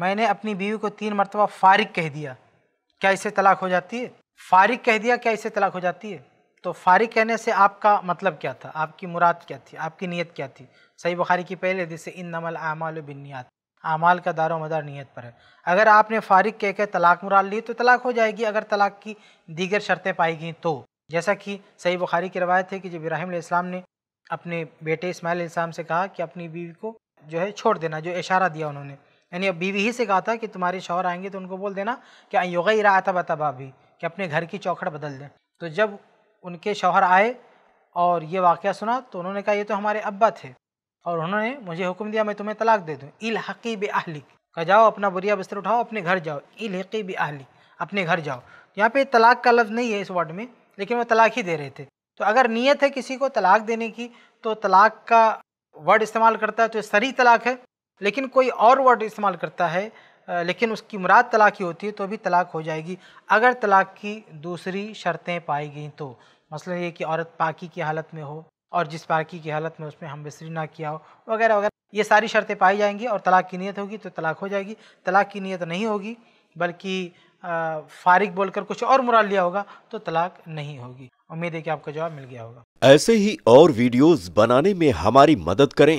मैंने अपनी बीवी को तीन मरतबा फारिक कह दिया क्या इसे तलाक हो जाती है फारिक कह दिया क्या इसे तलाक हो जाती है तो फारिग कहने से आपका मतलब क्या था आपकी मुराद क्या थी आपकी नीयत क्या थी सही बुखारी की पहले जिससे इन नमल आमाल बिनियात आमाल का दारो मदार नीयत पर है अगर आपने फ़ारिक कह के तलाक मुराद ली तो तलाक हो जाएगी अगर तलाक की दीगर शर्तें पाई गई तो जैसा कि सही बुखारी की रवायत है कि जब इब्राहिम इस्लाम ने अपने बेटे इसमाइल इस्लाम से कहा कि अपनी बीवी को जो है छोड़ देना जो इशारा दिया उन्होंने यानी अब बीवी ही से कहा था कि तुम्हारे शौहर आएंगे तो उनको बोल देना कि योगा ही रहा था बता भाभी कि अपने घर की चौखट बदल दें तो जब उनके शौहर आए और ये वाक़ सुना तो उन्होंने कहा ये तो हमारे अब्बा थे और उन्होंने मुझे हुक्म दिया मैं तुम्हें तलाक दे दूँ इल हकी आहली कहा जाओ अपना बुरिया बिस्तर उठाओ अपने घर जाओ इल हकी आहली अपने घर जाओ तो यहाँ पे तलाक का लफ्ज़ नहीं है इस वर्ड में लेकिन वो तलाक ही दे रहे थे तो अगर नीयत है किसी को तलाक देने की तो तलाक का वर्ड इस्तेमाल करता है तो सरी तलाक है लेकिन कोई और वर्ड इस्तेमाल करता है लेकिन उसकी मुराद तलाक ही होती है तो भी तलाक हो जाएगी अगर तलाक की दूसरी शर्तें पाई गई तो मसला ये कि औरत पाकी की हालत में हो और जिस पाकी की हालत में उसमें हम बिसरी ना किया हो वगैरह वगैरह ये सारी शर्तें पाई जाएंगी और तलाक की नीयत होगी तो तलाक हो जाएगी तलाक की नीयत नहीं होगी बल्कि फारिग बोलकर कुछ और मुराद लिया होगा तो तलाक नहीं होगी उम्मीद है कि आपका जवाब मिल गया होगा ऐसे ही और वीडियोस बनाने में हमारी मदद करें